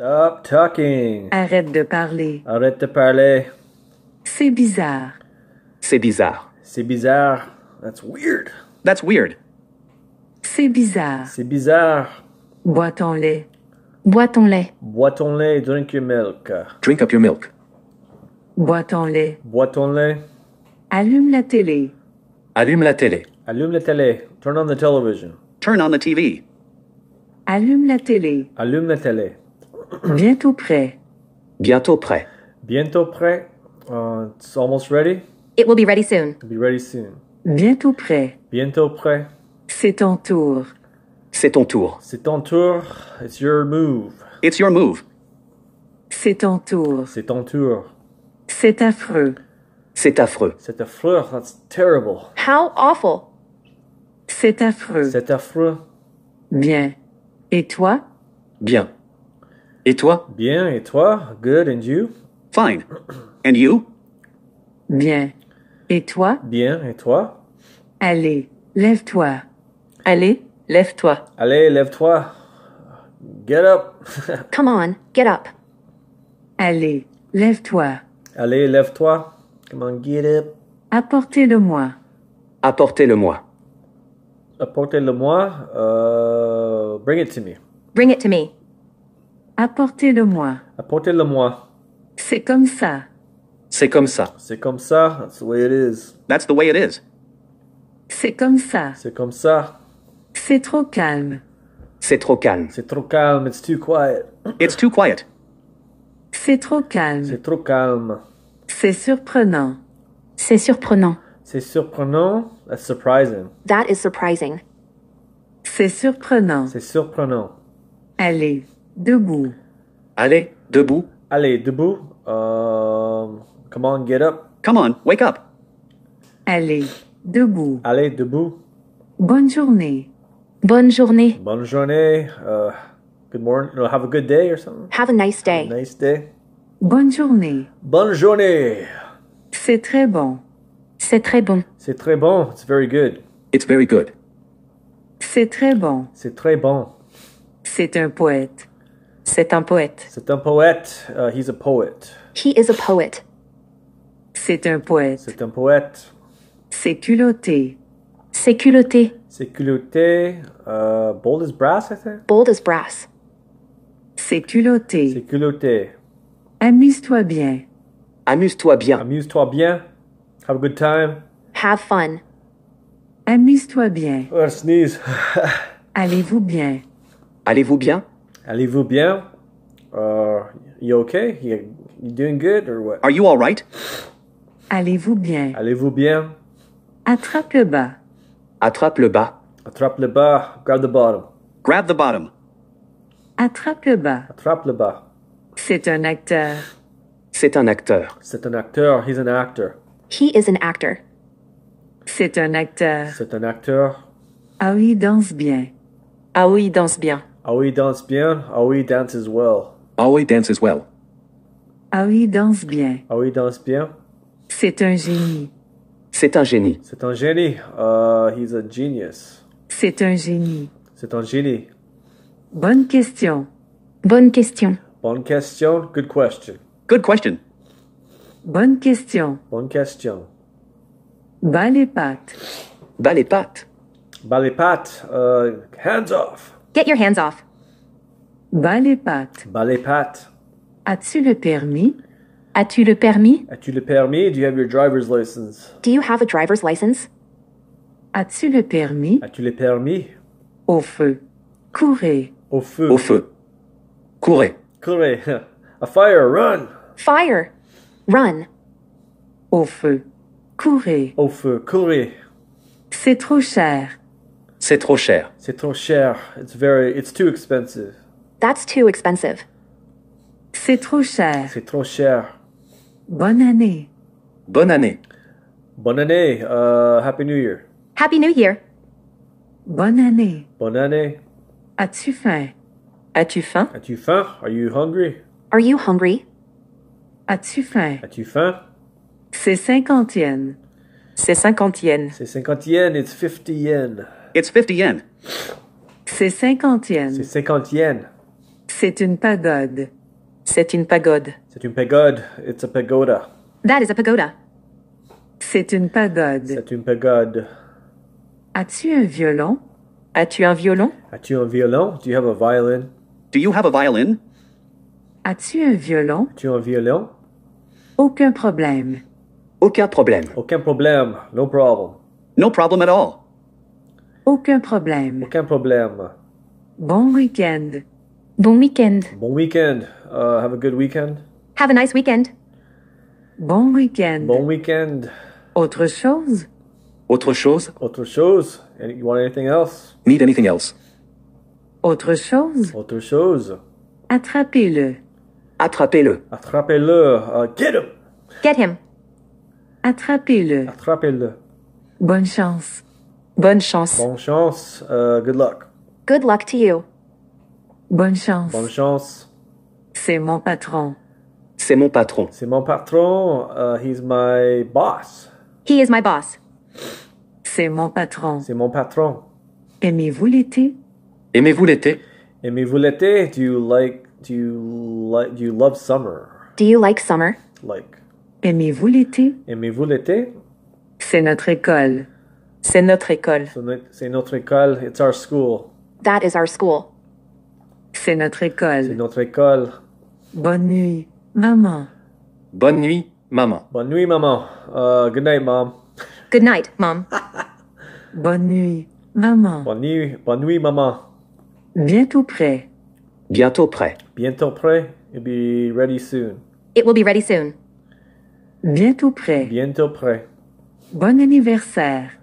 Stop talking. Arrête de parler. Arrête de parler. C'est bizarre. C'est bizarre. C'est bizarre. That's weird. That's weird. C'est bizarre. C'est bizarre. Bois ton lait. Bois ton lait. Bois ton lait. Drink your milk. Drink up your milk. Bois ton lait. Bois ton lait. Allume la télé. Allume la télé. Allume la télé. Turn on the television. Turn on the TV. Allume la télé. Allume la télé. Bientôt prêt. Bientôt prêt. Bientôt prêt. Uh, it's almost ready. It will be ready soon. be ready soon. Bientôt prêt. Bientôt prêt. C'est ton tour. C'est ton tour. C'est ton tour. It's your move. It's your move. C'est ton tour. C'est ton tour. C'est affreux. C'est affreux. C'est affreux. That's terrible. How awful. C'est affreux. C'est affreux. Bien. Et toi? Bien. Et toi? Bien, et toi? Good, and you? Fine. And you? Bien. Et toi? Bien, et toi? Allez, lève-toi. Allez, lève-toi. Allez, lève-toi. Get up. Come on, get up. Allez, lève-toi. Allez, lève-toi. Come on, get up. Apportez-le-moi. Apportez-le-moi. Apportez-le-moi. Euh, bring it to me. Bring it to me. Apportez-le-moi. Apportez-le-moi. C'est comme ça. C'est comme ça. C'est comme ça. That's the way it is. That's the way it is. C'est comme ça. C'est comme ça. C'est trop calme. C'est trop calme. C'est trop calme. It's too quiet. It's too quiet. C'est trop calme. C'est trop calme. C'est surprenant. C'est surprenant. C'est surprenant. That's surprising. That is surprising. C'est surprenant. C'est surprenant. Allez. Debout. Allez, debout. Allez, debout. Euh, come on, get up. Come on, wake up. Allez, debout. Allez, debout. Bonne journée. Bonne journée. Bonne journée. Uh, good morning. have a good day or something. Have a nice day. nice day. Bonne journée. Bonne journée. C'est très bon. C'est très bon. C'est très bon. It's very good. It's very good. C'est très bon. C'est très bon. C'est un poète. C'est un poète. C'est un poète. Uh, he's a poet. He is a poet. C'est un poète. C'est un poète. C'est culotté. C'est culotté. C'est culotté. Uh, bold as brass, I think. Bold as brass. C'est culotté. C'est culotté. Amuse-toi bien. Amuse-toi bien. Amuse-toi bien. Have a good time. Have fun. Amuse-toi bien. Oh, sneeze. Allez-vous bien. Allez-vous bien. Allez-vous bien? Uh, you okay? You, you doing good or what? Are you all right? Allez-vous bien? Allez-vous bien? Attrape le bas. Attrape le bas. Attrape le bas. Grab the bottom. Grab the bottom. Attrape le bas. Attrape le bas. C'est un acteur. C'est un acteur. C'est un acteur. He's an actor. He is an actor. C'est un acteur. C'est un acteur. Ah oui, danse bien. Ah oui, danse bien. Aoi danse bien. Aoi dances well. Aoi dances well. Aoi danse bien. Aoi danse bien. C'est un génie. C'est un génie. C'est un génie. Uh, he's a genius. C'est un génie. C'est un génie. Bonne question. Bonne question. Bonne question. Good question. Good question. Bonne question. Bonne question. Bas les pattes. Bas les pattes. Bas pattes. Uh, hands off. Get your hands off. Bas les pattes. Bas les pattes. As-tu le permis? As-tu le permis? As-tu le permis? Do you have your driver's license? Do you have a driver's license? As-tu le permis? As-tu le permis? Au feu. Courez. Au feu. Au feu. Courez. Courez. A fire, run. Fire. Run. Au feu. Courez. Au feu. Courez. C'est trop cher. C'est trop cher. C'est trop cher. It's very, it's too expensive. That's too expensive. C'est trop cher. C'est trop cher. Bonne année. Bonne année. Bonne année. Uh, Happy New Year. Happy New Year. Bonne année. Bonne année. As-tu faim? As-tu faim? As-tu faim? Are you hungry? Are you hungry? As-tu faim? As-tu faim? C'est cinquante C'est cinquante C'est cinquante It's fifty yens. It's 50 yen. C'est 50 yens. C'est 50 yens. C'est une pagode. C'est une pagode. C'est une pagode. It's a pagoda. That is a pagoda. C'est une pagode. C'est une pagode. As-tu un violon? As-tu un violon? As-tu un violon? Do you have a violin? Do you have a violin? As-tu un violon? As-tu un violon? Aucun problème. Aucun problème. Aucun problème. No problem. No problem at all. Aucun problème. Aucun problème. Bon week-end. Bon week-end. Bon week-end. Uh, have a good weekend. Have a nice weekend. Bon week-end. Bon week-end. Autre chose? Autre chose? Autre chose. You want anything else? Need anything else? Autre chose? Autre chose. Attrapez-le. Attrapez-le. Attrapez-le. Uh, get him. Get him. Attrapez-le. Attrapez-le. Bonne chance. Bonne chance. Bonne chance. Euh, good luck. Good luck to you. Bonne chance. Bonne chance. C'est mon patron. C'est mon patron. C'est mon patron. Euh, he's my boss. He is my boss. C'est mon patron. C'est mon patron. Aimez-vous l'été? Aimez-vous l'été? Aimez-vous l'été? Do you like do you like do you love summer? Do you like summer? Like. Aimez-vous l'été? Aimez-vous l'été? C'est notre école. C'est notre école. C'est notre école. It's our school. That is our school. C'est notre école. C'est notre école. Bonne nuit, maman. Bonne nuit, maman. Bonne nuit, maman. Euh, good night, mom. Good night, mom. bonne nuit, maman. Bonne nuit, bonne nuit, maman. Bientôt prêt. Bientôt prêt. Bientôt prêt. It'll be ready soon. It will be ready soon. Bientôt prêt. Bientôt prêt. Bon anniversaire.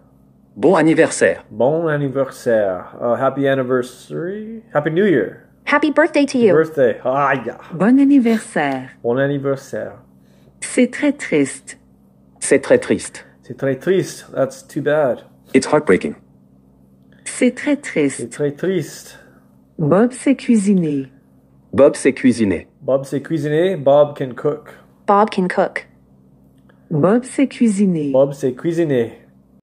Bon anniversaire. Bon anniversaire. Uh, happy anniversary. Happy New Year. Happy birthday to you. Birthday. Ah, Bon anniversaire. Bon anniversaire. C'est très triste. C'est très triste. C'est très triste. That's too bad. It's heartbreaking. C'est très triste. C'est très triste. Bob s'est Bob s'est cuisiné. Bob s'est cuisiné. Bob can cook. Bob can cook. Bob s'est cuisiné. Bob s'est cuisiné.